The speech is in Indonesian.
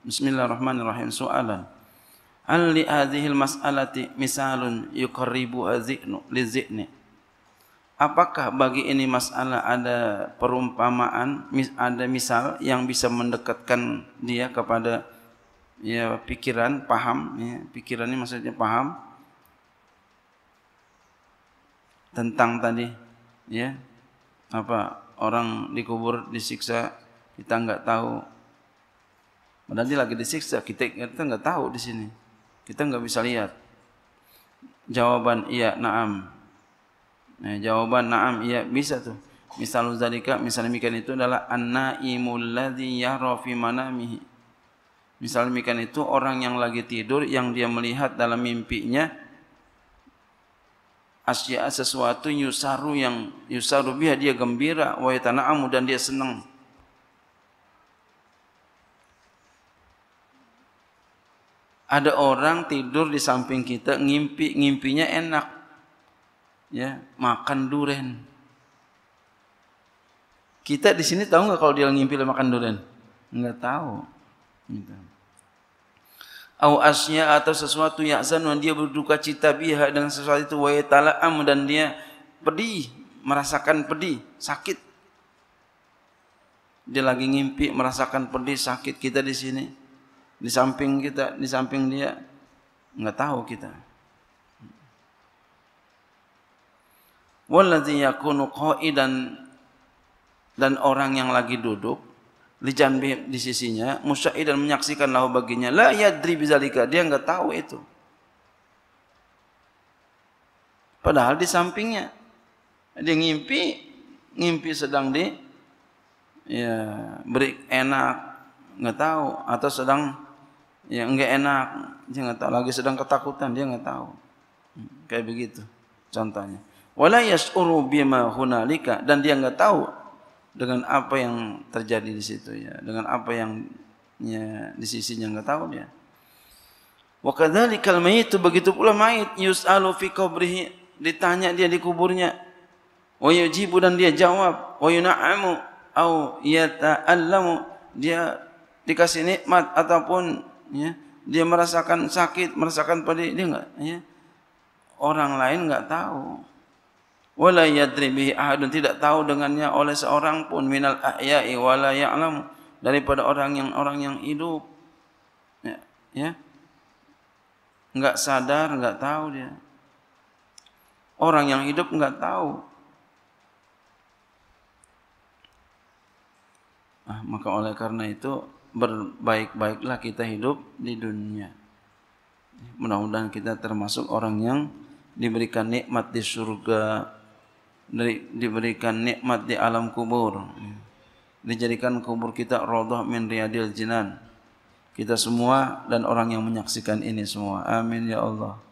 Bismillahirrahmanirrahim. Soalan. Al li hadhihi mas'alati misalun yuqarribu li-zikni. Apakah bagi ini masalah ada perumpamaan, ada misal yang bisa mendekatkan dia kepada ya pikiran, paham ya, pikiran ini maksudnya paham tentang tadi ya apa orang dikubur disiksa kita enggak tahu Nanti lagi disiksa, kita kita nggak tahu di sini. Kita nggak bisa lihat. Jawaban iya, naam. Nah, jawaban naam iya bisa tuh. Misal uzalika, misal demikian itu adalah an-naimul ladzi yara fi manamihi. Misal demikian itu orang yang lagi tidur yang dia melihat dalam mimpinya asya sesuatu yusaru yang yusaru biha dia gembira wa yatana'amu dan dia senang Ada orang tidur di samping kita, ngimpi, ngimpinya enak. Ya, makan durian. Kita di sini tahu nggak kalau dia ngimpi makan duren? Nggak tahu. Gitu. Au asnya atau sesuatu yakzan dan dia berduka cita biha dengan sesuatu itu wa am dan dia pedih, merasakan pedih, sakit. Dia lagi ngimpi merasakan pedih, sakit kita di sini di samping kita, di samping dia nggak tahu kita. Walladzi yakunu qa'idan dan orang yang lagi duduk di jambi di sisinya musyai dan menyaksikan lahu baginya lah ya dri bisa bizalika dia nggak tahu itu padahal di sampingnya dia ngimpi ngimpi sedang di ya beri enak nggak tahu atau sedang yang enggak enak, dia enggak tahu lagi sedang ketakutan, dia enggak tahu. Hmm, kayak begitu contohnya. Wala yas'uru bima hunalika dan dia enggak tahu dengan apa yang terjadi di situ ya, dengan apa yang ya, di sisinya enggak tahu dia. Wa kadzalikal mayit begitu pula mayit yus'alu fi qabrihi ditanya dia di kuburnya. Wa yujibu dan dia jawab, wa yun'amu au yata'allamu dia dikasih nikmat ataupun ya dia merasakan sakit merasakan pedih dia enggak ya orang lain enggak tahu wala yadri bihi ahadun tidak tahu dengannya oleh seorang pun minal ahya'i wala ya'lam daripada orang yang orang yang hidup ya, ya. enggak sadar enggak tahu dia orang yang hidup enggak tahu ah, maka oleh karena itu berbaik-baiklah kita hidup di dunia. Mudah-mudahan kita termasuk orang yang diberikan nikmat di surga, diberikan nikmat di alam kubur. Dijadikan kubur kita rodoh min riadil jinan. Kita semua dan orang yang menyaksikan ini semua. Amin ya Allah.